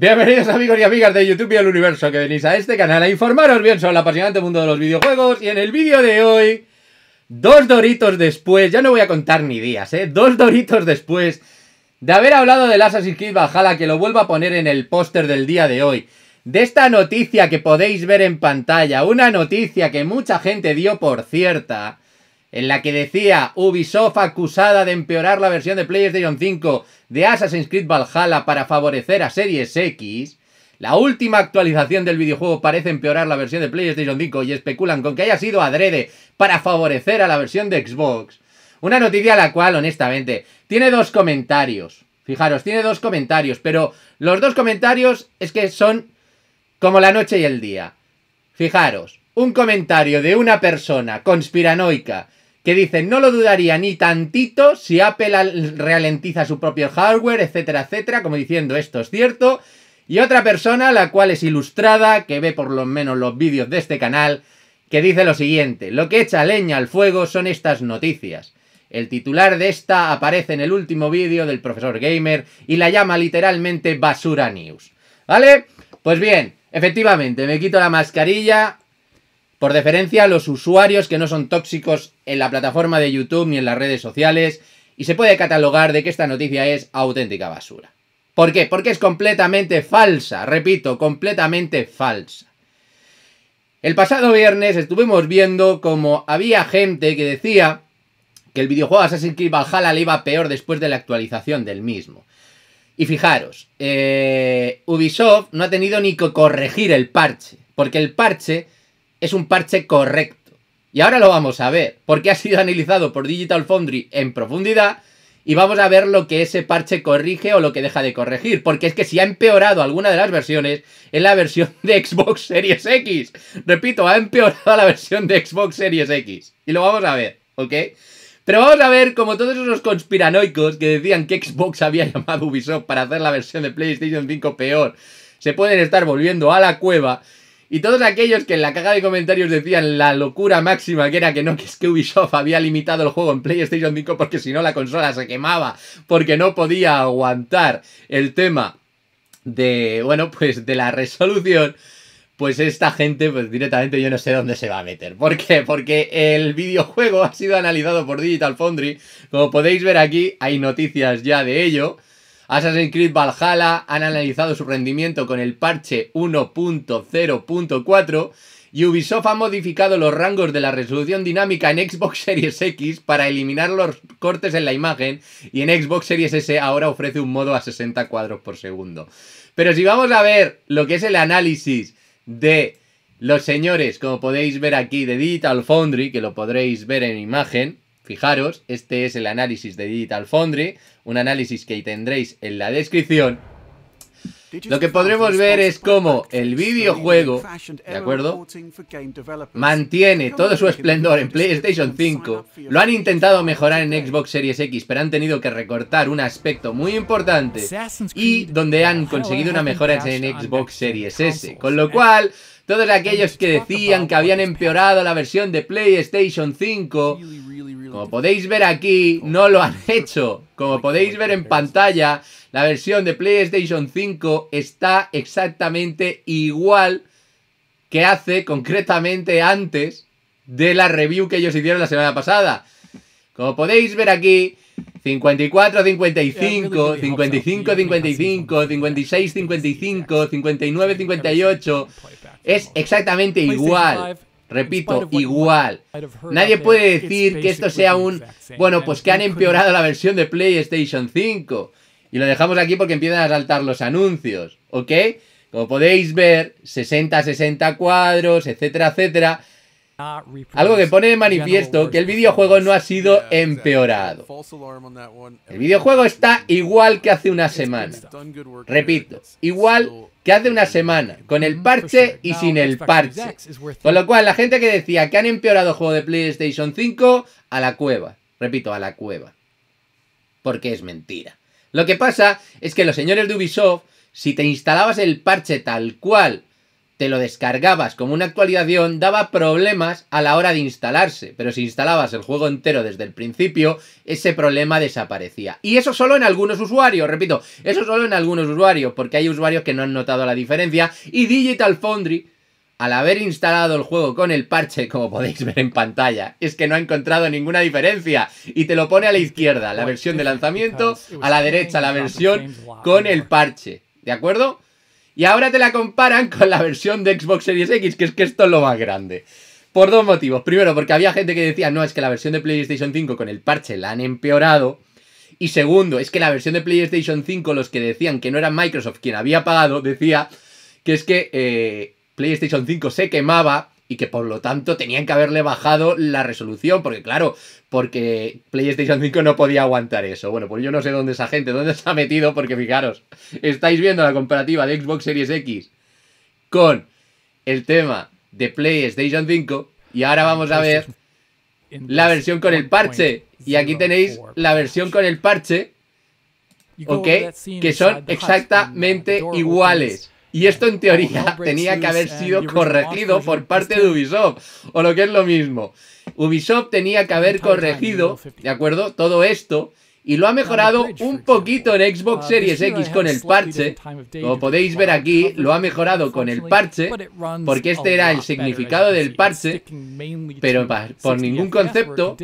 Bienvenidos amigos y amigas de YouTube y el universo que venís a este canal a informaros bien sobre el apasionante mundo de los videojuegos y en el vídeo de hoy, dos doritos después, ya no voy a contar ni días, ¿eh? Dos doritos después de haber hablado del Assassin's Creed Valhalla, que lo vuelvo a poner en el póster del día de hoy, de esta noticia que podéis ver en pantalla, una noticia que mucha gente dio por cierta, en la que decía Ubisoft acusada de empeorar la versión de PlayStation 5 de Assassin's Creed Valhalla para favorecer a Series X, la última actualización del videojuego parece empeorar la versión de PlayStation 5 y especulan con que haya sido adrede para favorecer a la versión de Xbox. Una noticia a la cual, honestamente, tiene dos comentarios. Fijaros, tiene dos comentarios, pero los dos comentarios es que son como la noche y el día. Fijaros, un comentario de una persona conspiranoica que dice, no lo dudaría ni tantito si Apple ralentiza su propio hardware, etcétera, etcétera, como diciendo, esto es cierto. Y otra persona, la cual es ilustrada, que ve por lo menos los vídeos de este canal, que dice lo siguiente, lo que echa leña al fuego son estas noticias. El titular de esta aparece en el último vídeo del profesor Gamer y la llama literalmente basura news. ¿Vale? Pues bien, efectivamente, me quito la mascarilla, por deferencia a los usuarios que no son tóxicos en la plataforma de YouTube ni en las redes sociales, y se puede catalogar de que esta noticia es auténtica basura. ¿Por qué? Porque es completamente falsa, repito, completamente falsa. El pasado viernes estuvimos viendo como había gente que decía que el videojuego Assassin's Creed Valhalla le iba peor después de la actualización del mismo. Y fijaros, eh, Ubisoft no ha tenido ni que corregir el parche, porque el parche es un parche correcto. Y ahora lo vamos a ver, porque ha sido analizado por Digital Foundry en profundidad y vamos a ver lo que ese parche corrige o lo que deja de corregir, porque es que si ha empeorado alguna de las versiones es la versión de Xbox Series X. Repito, ha empeorado la versión de Xbox Series X. Y lo vamos a ver, ¿ok? Pero vamos a ver como todos esos conspiranoicos que decían que Xbox había llamado Ubisoft para hacer la versión de PlayStation 5 peor, se pueden estar volviendo a la cueva y todos aquellos que en la caja de comentarios decían la locura máxima que era que no, que es que Ubisoft había limitado el juego en PlayStation 5 porque si no la consola se quemaba, porque no podía aguantar el tema de, bueno, pues de la resolución pues esta gente, pues directamente yo no sé dónde se va a meter. ¿Por qué? Porque el videojuego ha sido analizado por Digital Foundry. Como podéis ver aquí, hay noticias ya de ello. Assassin's Creed Valhalla han analizado su rendimiento con el parche 1.0.4 y Ubisoft ha modificado los rangos de la resolución dinámica en Xbox Series X para eliminar los cortes en la imagen y en Xbox Series S ahora ofrece un modo a 60 cuadros por segundo. Pero si vamos a ver lo que es el análisis de los señores, como podéis ver aquí, de Digital Foundry, que lo podréis ver en imagen, Fijaros, este es el análisis de Digital Foundry, un análisis que tendréis en la descripción. Lo que podremos ver es cómo el videojuego, ¿de acuerdo? Mantiene todo su esplendor en PlayStation 5. Lo han intentado mejorar en Xbox Series X, pero han tenido que recortar un aspecto muy importante. Y donde han conseguido una mejora en Xbox Series S. Con lo cual, todos aquellos que decían que habían empeorado la versión de PlayStation 5 como podéis ver aquí, no lo han hecho. Como podéis ver en pantalla, la versión de PlayStation 5 está exactamente igual que hace concretamente antes de la review que ellos hicieron la semana pasada. Como podéis ver aquí, 54, 55, 55, 55, 56, 55, 59, 58. Es exactamente igual. Repito, igual. Nadie puede decir que esto sea un... Bueno, pues que han empeorado la versión de PlayStation 5. Y lo dejamos aquí porque empiezan a saltar los anuncios, ¿ok? Como podéis ver, 60, 60 cuadros, etcétera, etcétera. Algo que pone de manifiesto que el videojuego no ha sido empeorado. El videojuego está igual que hace una semana. Repito, igual que hace una semana, con el parche y sin el parche. Con lo cual, la gente que decía que han empeorado el juego de PlayStation 5, a la cueva. Repito, a la cueva. Porque es mentira. Lo que pasa es que los señores de Ubisoft, si te instalabas el parche tal cual te lo descargabas como una actualización, daba problemas a la hora de instalarse, pero si instalabas el juego entero desde el principio, ese problema desaparecía. Y eso solo en algunos usuarios, repito, eso solo en algunos usuarios, porque hay usuarios que no han notado la diferencia, y Digital Foundry, al haber instalado el juego con el parche, como podéis ver en pantalla, es que no ha encontrado ninguna diferencia. Y te lo pone a la izquierda, la versión de lanzamiento, a la derecha, la versión con el parche. ¿De acuerdo? Y ahora te la comparan con la versión de Xbox Series X, que es que esto es lo más grande. Por dos motivos. Primero, porque había gente que decía, no, es que la versión de PlayStation 5 con el parche la han empeorado. Y segundo, es que la versión de PlayStation 5, los que decían que no era Microsoft quien había pagado, decía que es que eh, PlayStation 5 se quemaba y que por lo tanto tenían que haberle bajado la resolución, porque claro, porque PlayStation 5 no podía aguantar eso. Bueno, pues yo no sé dónde esa gente, dónde se ha metido, porque fijaros, estáis viendo la comparativa de Xbox Series X con el tema de PlayStation 5 y ahora vamos a ver la versión con el parche. Y aquí tenéis la versión con el parche, ¿ok? Que son exactamente iguales. Y esto en teoría tenía que haber sido corregido por parte de Ubisoft, o lo que es lo mismo. Ubisoft tenía que haber corregido, ¿de acuerdo? Todo esto y lo ha mejorado un poquito en Xbox ah, Series X con eh, el parche. Como podéis ver aquí, lo ha mejorado con el parche, porque este era el significado del parche, pero por ningún concepto.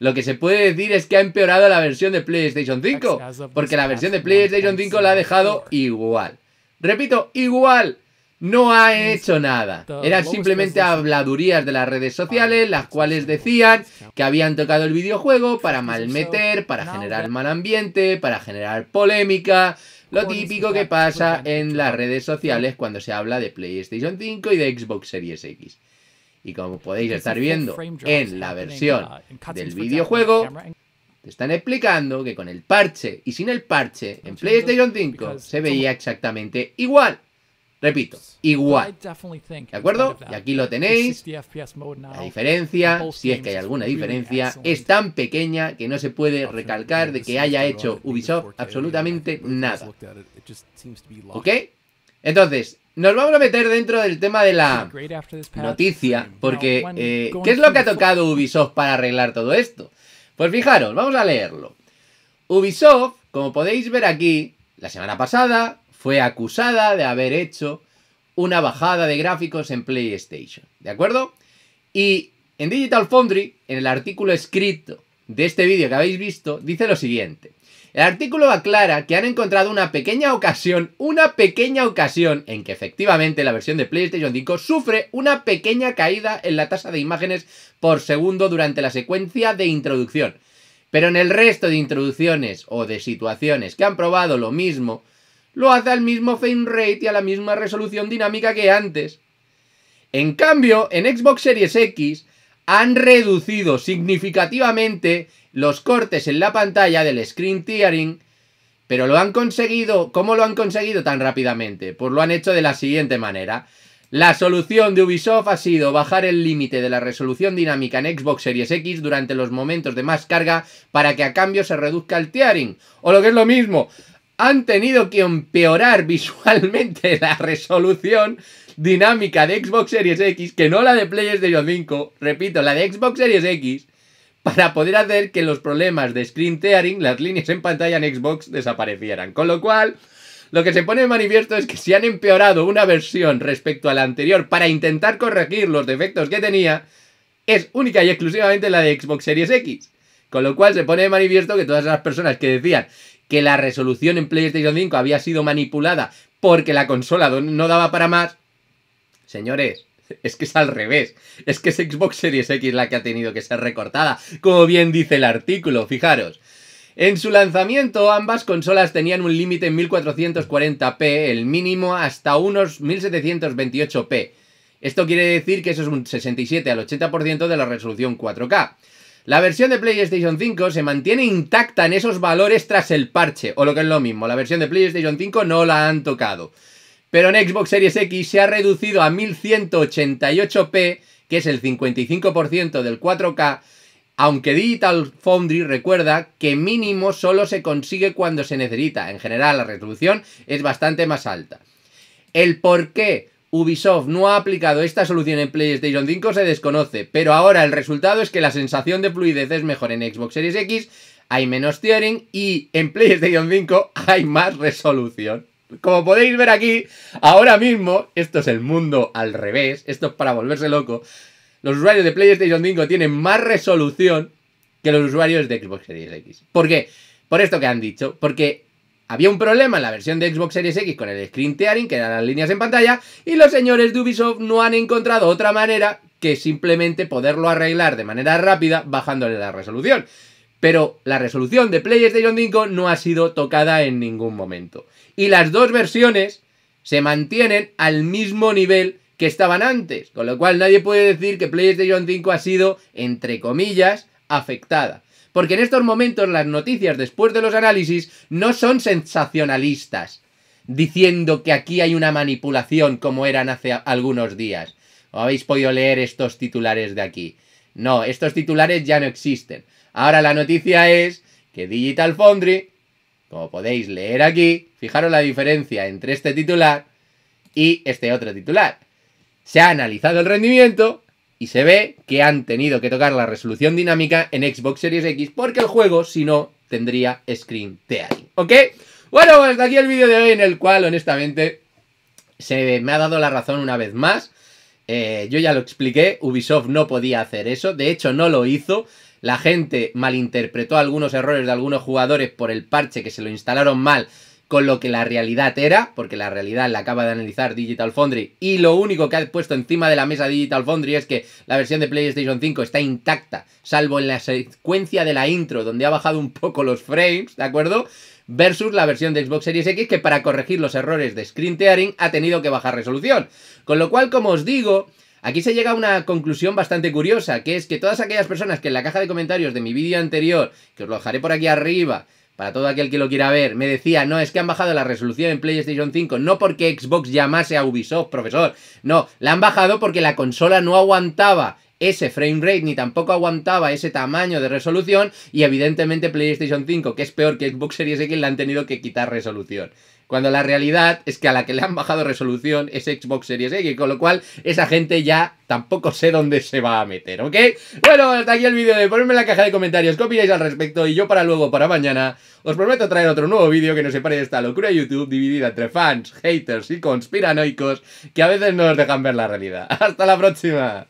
Lo que se puede decir es que ha empeorado la versión de PlayStation 5, porque la versión de PlayStation 5 la ha dejado igual. Repito, igual. No ha hecho nada. Eran simplemente habladurías de las redes sociales, las cuales decían que habían tocado el videojuego para malmeter, para generar mal ambiente, para generar polémica. Lo típico que pasa en las redes sociales cuando se habla de PlayStation 5 y de Xbox Series X. Y como podéis estar viendo en la versión uh, del videojuego, te están explicando que con el parche y sin el parche en PlayStation 5 se veía exactamente igual. Repito, igual. ¿De acuerdo? Y aquí lo tenéis. La diferencia, si es que hay alguna diferencia, es tan pequeña que no se puede recalcar de que haya hecho Ubisoft absolutamente nada. ¿Ok? Entonces, nos vamos a meter dentro del tema de la noticia, porque eh, ¿qué es lo que ha tocado Ubisoft para arreglar todo esto? Pues fijaros, vamos a leerlo. Ubisoft, como podéis ver aquí, la semana pasada fue acusada de haber hecho una bajada de gráficos en PlayStation, ¿de acuerdo? Y en Digital Foundry, en el artículo escrito de este vídeo que habéis visto dice lo siguiente. El artículo aclara que han encontrado una pequeña ocasión, una pequeña ocasión en que efectivamente la versión de PlayStation 5 sufre una pequeña caída en la tasa de imágenes por segundo durante la secuencia de introducción. Pero en el resto de introducciones o de situaciones que han probado lo mismo, lo hace al mismo frame rate y a la misma resolución dinámica que antes. En cambio, en Xbox Series X, han reducido significativamente los cortes en la pantalla del screen tearing, pero lo han conseguido, ¿cómo lo han conseguido tan rápidamente? Pues lo han hecho de la siguiente manera. La solución de Ubisoft ha sido bajar el límite de la resolución dinámica en Xbox Series X durante los momentos de más carga para que a cambio se reduzca el tearing. O lo que es lo mismo, han tenido que empeorar visualmente la resolución dinámica de Xbox Series X, que no la de PlayStation 5, repito, la de Xbox Series X, para poder hacer que los problemas de screen tearing, las líneas en pantalla en Xbox, desaparecieran. Con lo cual, lo que se pone de manifiesto es que si han empeorado una versión respecto a la anterior para intentar corregir los defectos que tenía, es única y exclusivamente la de Xbox Series X. Con lo cual se pone de manifiesto que todas las personas que decían, que la resolución en PlayStation 5 había sido manipulada porque la consola no daba para más. Señores, es que es al revés. Es que es Xbox Series X la que ha tenido que ser recortada, como bien dice el artículo, fijaros. En su lanzamiento, ambas consolas tenían un límite en 1440p, el mínimo hasta unos 1728p. Esto quiere decir que eso es un 67 al 80% de la resolución 4K. La versión de PlayStation 5 se mantiene intacta en esos valores tras el parche, o lo que es lo mismo, la versión de PlayStation 5 no la han tocado. Pero en Xbox Series X se ha reducido a 1188p, que es el 55% del 4K, aunque Digital Foundry recuerda que mínimo solo se consigue cuando se necesita. En general la resolución es bastante más alta. El por qué Ubisoft no ha aplicado esta solución en PlayStation 5 se desconoce, pero ahora el resultado es que la sensación de fluidez es mejor en Xbox Series X, hay menos tearing y en PlayStation 5 hay más resolución. Como podéis ver aquí, ahora mismo, esto es el mundo al revés, esto es para volverse loco, los usuarios de PlayStation 5 tienen más resolución que los usuarios de Xbox Series X. ¿Por qué? Por esto que han dicho, porque había un problema en la versión de Xbox Series X con el screen tearing, que eran las líneas en pantalla, y los señores de Ubisoft no han encontrado otra manera que simplemente poderlo arreglar de manera rápida bajándole la resolución. Pero la resolución de PlayStation 5 no ha sido tocada en ningún momento. Y las dos versiones se mantienen al mismo nivel que estaban antes, con lo cual nadie puede decir que PlayStation 5 ha sido, entre comillas, afectada. Porque en estos momentos las noticias después de los análisis no son sensacionalistas, diciendo que aquí hay una manipulación como eran hace algunos días. ¿O habéis podido leer estos titulares de aquí? No, estos titulares ya no existen. Ahora la noticia es que Digital Foundry, como podéis leer aquí, fijaros la diferencia entre este titular y este otro titular. Se ha analizado el rendimiento y se ve que han tenido que tocar la resolución dinámica en Xbox Series X porque el juego, si no, tendría screen tearing, ¿ok? Bueno, pues hasta aquí el vídeo de hoy en el cual, honestamente, se me ha dado la razón una vez más. Eh, yo ya lo expliqué, Ubisoft no podía hacer eso, de hecho no lo hizo. La gente malinterpretó algunos errores de algunos jugadores por el parche que se lo instalaron mal con lo que la realidad era, porque la realidad la acaba de analizar Digital Foundry y lo único que ha puesto encima de la mesa Digital Foundry es que la versión de PlayStation 5 está intacta, salvo en la secuencia de la intro donde ha bajado un poco los frames, ¿de acuerdo? Versus la versión de Xbox Series X que para corregir los errores de screen tearing ha tenido que bajar resolución. Con lo cual, como os digo, Aquí se llega a una conclusión bastante curiosa, que es que todas aquellas personas que en la caja de comentarios de mi vídeo anterior, que os lo dejaré por aquí arriba, para todo aquel que lo quiera ver, me decía, no, es que han bajado la resolución en PlayStation 5, no porque Xbox llamase a Ubisoft, profesor, no, la han bajado porque la consola no aguantaba ese frame rate ni tampoco aguantaba ese tamaño de resolución y evidentemente PlayStation 5, que es peor que Xbox Series X, le han tenido que quitar resolución. Cuando la realidad es que a la que le han bajado resolución es Xbox Series X, con lo cual esa gente ya tampoco sé dónde se va a meter, ¿ok? Bueno, hasta aquí el vídeo de ponerme en la caja de comentarios qué opináis al respecto y yo para luego, para mañana, os prometo traer otro nuevo vídeo que nos separe de esta locura de YouTube dividida entre fans, haters y conspiranoicos que a veces no nos dejan ver la realidad. ¡Hasta la próxima!